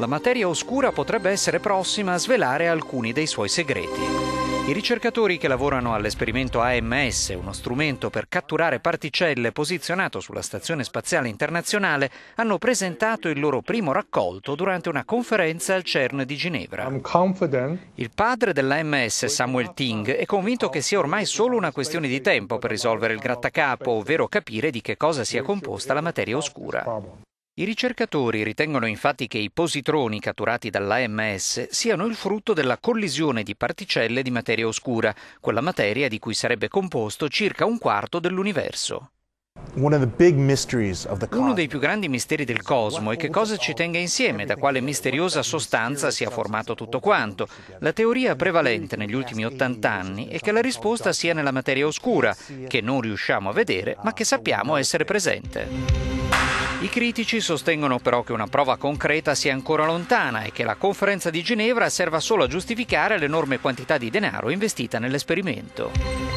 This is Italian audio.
la materia oscura potrebbe essere prossima a svelare alcuni dei suoi segreti. I ricercatori che lavorano all'esperimento AMS, uno strumento per catturare particelle posizionato sulla Stazione Spaziale Internazionale, hanno presentato il loro primo raccolto durante una conferenza al CERN di Ginevra. Il padre dell'AMS, Samuel Ting, è convinto che sia ormai solo una questione di tempo per risolvere il grattacapo, ovvero capire di che cosa sia composta la materia oscura. I ricercatori ritengono infatti che i positroni catturati dall'AMS siano il frutto della collisione di particelle di materia oscura, quella materia di cui sarebbe composto circa un quarto dell'universo. Uno dei più grandi misteri del cosmo è che cosa ci tenga insieme, da quale misteriosa sostanza sia formato tutto quanto. La teoria prevalente negli ultimi 80 anni è che la risposta sia nella materia oscura, che non riusciamo a vedere ma che sappiamo essere presente. I critici sostengono però che una prova concreta sia ancora lontana e che la conferenza di Ginevra serva solo a giustificare l'enorme quantità di denaro investita nell'esperimento.